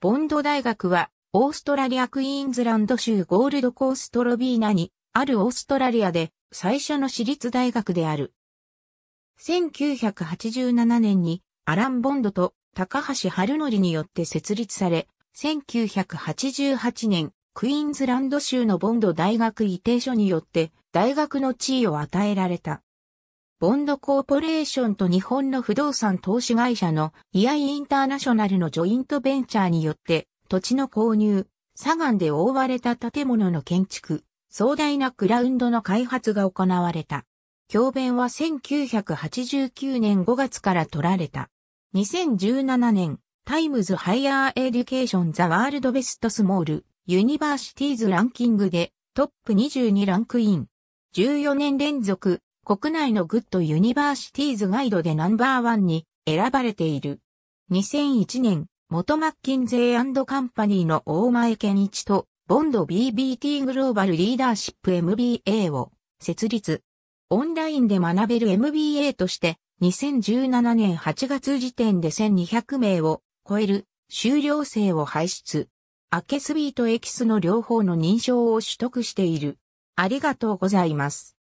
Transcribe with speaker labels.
Speaker 1: ボンド大学は、オーストラリアクイーンズランド州ゴールドコーストロビーナに、あるオーストラリアで、最初の私立大学である。1987年に、アラン・ボンドと高橋春則によって設立され、1988年、クイーンズランド州のボンド大学移転所によって、大学の地位を与えられた。ボンドコーポレーションと日本の不動産投資会社のイアイインターナショナルのジョイントベンチャーによって土地の購入、砂岩で覆われた建物の建築、壮大なクラウンドの開発が行われた。教鞭は1989年5月から取られた。2017年、タイムズ・ハイヤー・エデュケーション・ザ・ワールド・ベスト・スモール・ユニバーシティーズ・ランキングでトップ22ランクイン。14年連続国内のグッドユニバーシティーズガイドでナンバーワンに選ばれている。2001年、元マッキンゼイカンパニーの大前健一と、ボンド BBT グローバルリーダーシップ MBA を設立。オンラインで学べる MBA として、2017年8月時点で1200名を超える修了生を輩出。アケスビーとエキスの両方の認証を取得している。ありがとうございます。